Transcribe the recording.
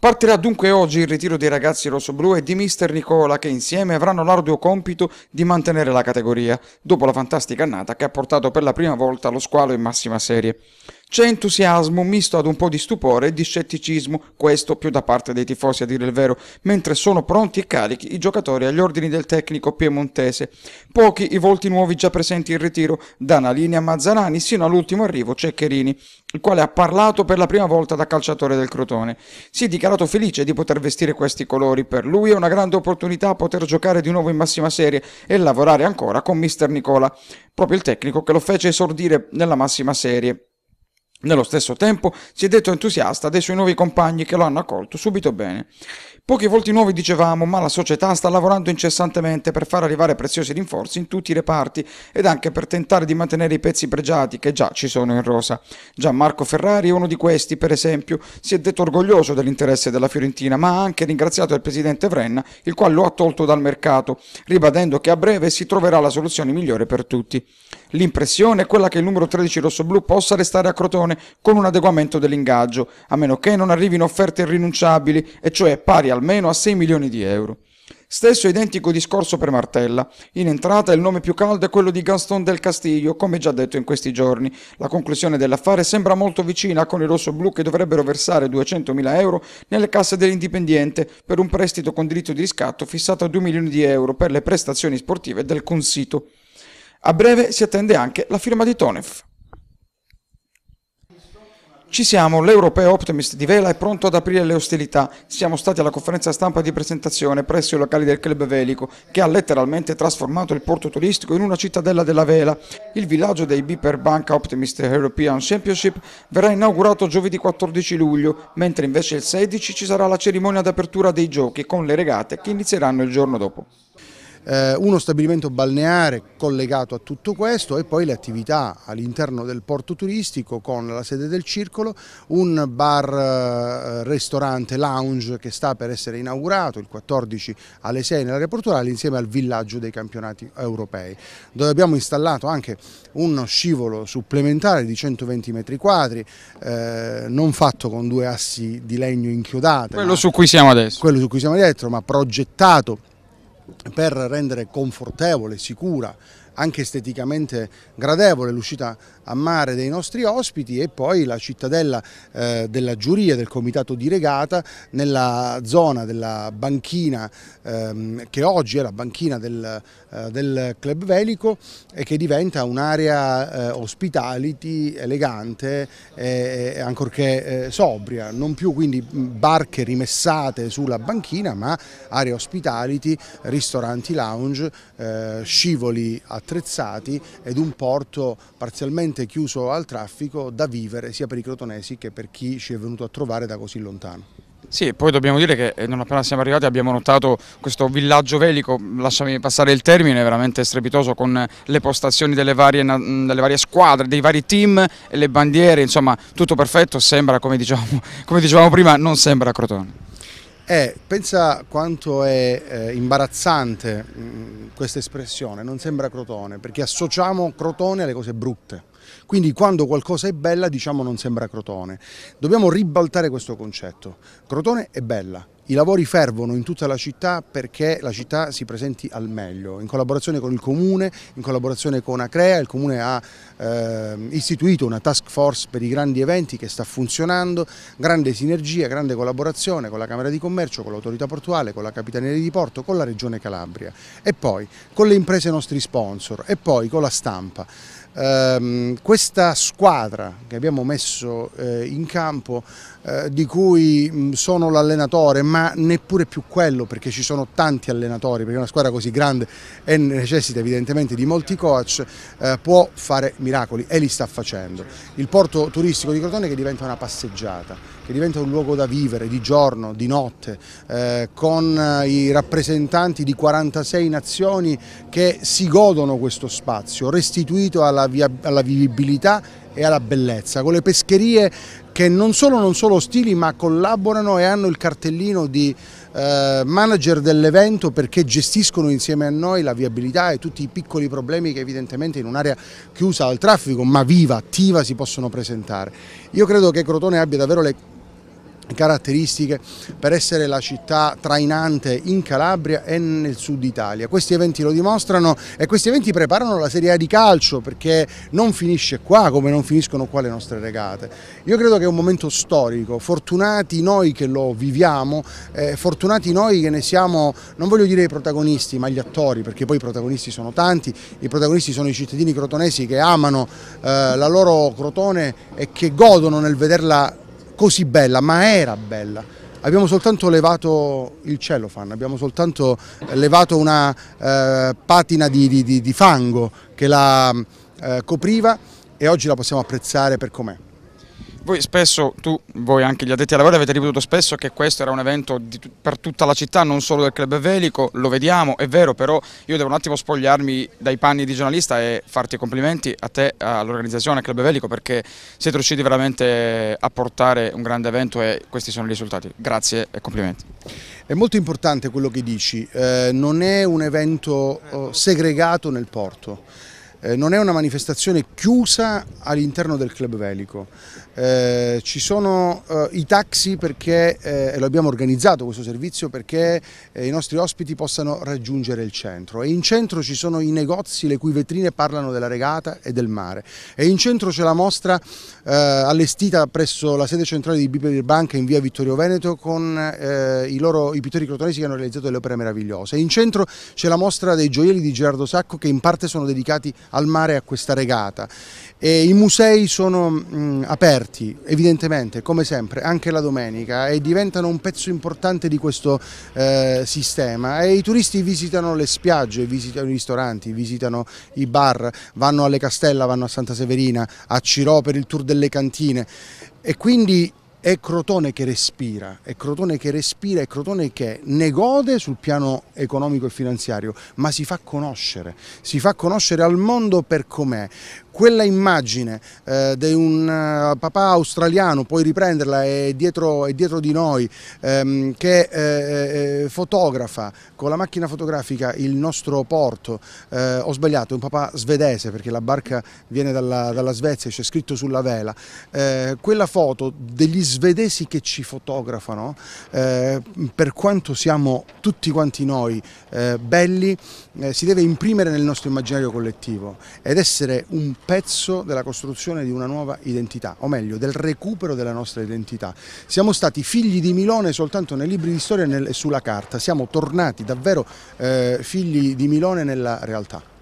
Partirà dunque oggi il ritiro dei ragazzi rossoblù e di mister Nicola che insieme avranno l'arduo compito di mantenere la categoria, dopo la fantastica annata che ha portato per la prima volta lo squalo in massima serie. C'è entusiasmo misto ad un po' di stupore e di scetticismo, questo più da parte dei tifosi a dire il vero, mentre sono pronti e carichi i giocatori agli ordini del tecnico piemontese. Pochi i volti nuovi già presenti in ritiro, da Nalini a Mazzanani sino all'ultimo arrivo Ceccherini, il quale ha parlato per la prima volta da calciatore del Crotone. Si è dichiarato felice di poter vestire questi colori, per lui è una grande opportunità poter giocare di nuovo in massima serie e lavorare ancora con mister Nicola, proprio il tecnico che lo fece esordire nella massima serie nello stesso tempo si è detto entusiasta dei suoi nuovi compagni che lo hanno accolto subito bene. Pochi volti nuovi dicevamo, ma la società sta lavorando incessantemente per far arrivare preziosi rinforzi in tutti i reparti ed anche per tentare di mantenere i pezzi pregiati che già ci sono in rosa. Gianmarco Ferrari uno di questi, per esempio, si è detto orgoglioso dell'interesse della Fiorentina, ma ha anche ringraziato il presidente Vrenna, il quale lo ha tolto dal mercato, ribadendo che a breve si troverà la soluzione migliore per tutti. L'impressione è quella che il numero 13 rossoblù possa restare a Crotone con un adeguamento dell'ingaggio, a meno che non arrivino offerte irrinunciabili, e cioè pari alla almeno a 6 milioni di euro. Stesso identico discorso per Martella. In entrata il nome più caldo è quello di Gaston del Castillo, come già detto in questi giorni. La conclusione dell'affare sembra molto vicina con i rossoblù che dovrebbero versare 200.000 euro nelle casse dell'Indipendiente per un prestito con diritto di riscatto fissato a 2 milioni di euro per le prestazioni sportive del Consito. A breve si attende anche la firma di Tonef. Ci siamo, l'Europeo Optimist di Vela è pronto ad aprire le ostilità. Siamo stati alla conferenza stampa di presentazione presso i locali del club velico, che ha letteralmente trasformato il porto turistico in una cittadella della vela. Il villaggio dei Biper Bank Optimist European Championship verrà inaugurato giovedì 14 luglio, mentre invece il 16 ci sarà la cerimonia d'apertura dei giochi con le regate che inizieranno il giorno dopo eh, uno stabilimento balneare collegato a tutto questo e poi le attività all'interno del porto turistico con la sede del circolo, un bar, eh, ristorante, lounge che sta per essere inaugurato il 14 alle 6 nell'area portuale insieme al villaggio dei campionati europei, dove abbiamo installato anche uno scivolo supplementare di 120 metri quadri, eh, non fatto con due assi di legno inchiodate. Quello su cui siamo adesso. Quello su cui siamo adesso, ma progettato per rendere confortevole, sicura, anche esteticamente gradevole l'uscita a mare dei nostri ospiti e poi la cittadella eh, della giuria del comitato di regata nella zona della banchina ehm, che oggi è la banchina del, eh, del club velico e che diventa un'area eh, hospitality elegante e ancorché eh, sobria, non più quindi mm, barche rimessate sulla banchina ma area hospitality, ristoranti lounge, eh, scivoli attrezzati ed un porto parzialmente totalmente chiuso al traffico da vivere sia per i crotonesi che per chi ci è venuto a trovare da così lontano. Sì, poi dobbiamo dire che eh, non appena siamo arrivati abbiamo notato questo villaggio velico, lasciami passare il termine, veramente strepitoso con le postazioni delle varie, mm, delle varie squadre, dei vari team, le bandiere, insomma tutto perfetto, sembra come dicevamo, come dicevamo prima, non sembra Crotone. Eh, pensa quanto è eh, imbarazzante mm, questa espressione, non sembra Crotone, perché associamo Crotone alle cose brutte. Quindi quando qualcosa è bella diciamo non sembra Crotone. Dobbiamo ribaltare questo concetto. Crotone è bella, i lavori fervono in tutta la città perché la città si presenti al meglio, in collaborazione con il Comune, in collaborazione con Acrea, il Comune ha eh, istituito una task force per i grandi eventi che sta funzionando, grande sinergia, grande collaborazione con la Camera di Commercio, con l'autorità portuale, con la Capitaneria di Porto, con la Regione Calabria e poi con le imprese nostri sponsor e poi con la stampa. Ehm, questa squadra che abbiamo messo eh, in campo eh, di cui mm, sono l'allenatore ma neppure più quello perché ci sono tanti allenatori perché una squadra così grande e necessita evidentemente di molti coach eh, può fare miracoli e li sta facendo il porto turistico di Crotone che diventa una passeggiata che diventa un luogo da vivere di giorno, di notte con i rappresentanti di 46 nazioni che si godono questo spazio restituito alla alla, alla vivibilità e alla bellezza, con le pescherie che non solo non sono ostili ma collaborano e hanno il cartellino di eh, manager dell'evento perché gestiscono insieme a noi la viabilità e tutti i piccoli problemi che evidentemente in un'area chiusa al traffico ma viva, attiva si possono presentare. Io credo che Crotone abbia davvero le caratteristiche per essere la città trainante in Calabria e nel sud Italia. Questi eventi lo dimostrano e questi eventi preparano la Serie A di calcio perché non finisce qua come non finiscono qua le nostre regate. Io credo che è un momento storico, fortunati noi che lo viviamo, eh, fortunati noi che ne siamo, non voglio dire i protagonisti ma gli attori perché poi i protagonisti sono tanti, i protagonisti sono i cittadini crotonesi che amano eh, la loro Crotone e che godono nel vederla così bella, ma era bella. Abbiamo soltanto levato il cellofan, abbiamo soltanto levato una eh, patina di, di, di, fango che la eh, copriva e oggi la possiamo apprezzare per com'è. Voi spesso, tu, voi anche gli addetti ai lavori avete ripetuto spesso che questo era un evento di, per tutta la città, non solo del club Velico, lo vediamo, è vero, però io devo un attimo spogliarmi dai panni di giornalista e farti i complimenti a te, all'organizzazione, al club Velico, perché siete riusciti veramente a portare un grande evento e questi sono i risultati. Grazie e complimenti. È molto importante quello che dici, eh, non è un evento oh, segregato nel porto. Eh, non è una manifestazione chiusa all'interno del club velico. Eh, ci sono eh, i taxi perché, eh, e lo abbiamo organizzato questo servizio perché eh, i nostri ospiti possano raggiungere il centro e in centro ci sono i negozi le cui vetrine parlano della regata e del mare e in centro c'è la mostra eh, allestita presso la sede centrale di Bipeder Banca in via Vittorio Veneto con i, loro, i pittori crotonesi che hanno realizzato delle opere meravigliose. E in centro c'è la mostra dei gioielli di Gerardo Sacco che in parte sono dedicati al mare a questa regata. E I musei sono mh, mm, aperti, evidentemente, come sempre, anche la domenica e diventano un pezzo importante di questo eh, sistema e i turisti visitano le spiagge, visitano i ristoranti, visitano i bar, vanno alle Castella, vanno a Santa Severina, a Ciro per il tour delle cantine e quindi è Crotone che respira, è Crotone che respira, è Crotone che ne gode sul piano economico e finanziario, ma si fa conoscere, si fa conoscere al mondo per com'è quella immagine eh, di un eh, papà australiano, puoi riprenderla, è dietro, è dietro di noi, ehm, che eh, eh, eh, fotografa con la macchina fotografica il nostro porto, eh, ho sbagliato, è un papà svedese perché la barca viene dalla, dalla Svezia, c'è scritto sulla vela, quella foto degli svedesi che ci fotografano, per quanto siamo tutti quanti noi belli, si deve imprimere nel nostro immaginario collettivo ed essere un pezzo della costruzione di una nuova identità, o meglio del recupero della nostra identità. Siamo stati figli di Milone soltanto nei libri di storia e sulla carta, siamo tornati davvero eh, figli di Milone nella realtà.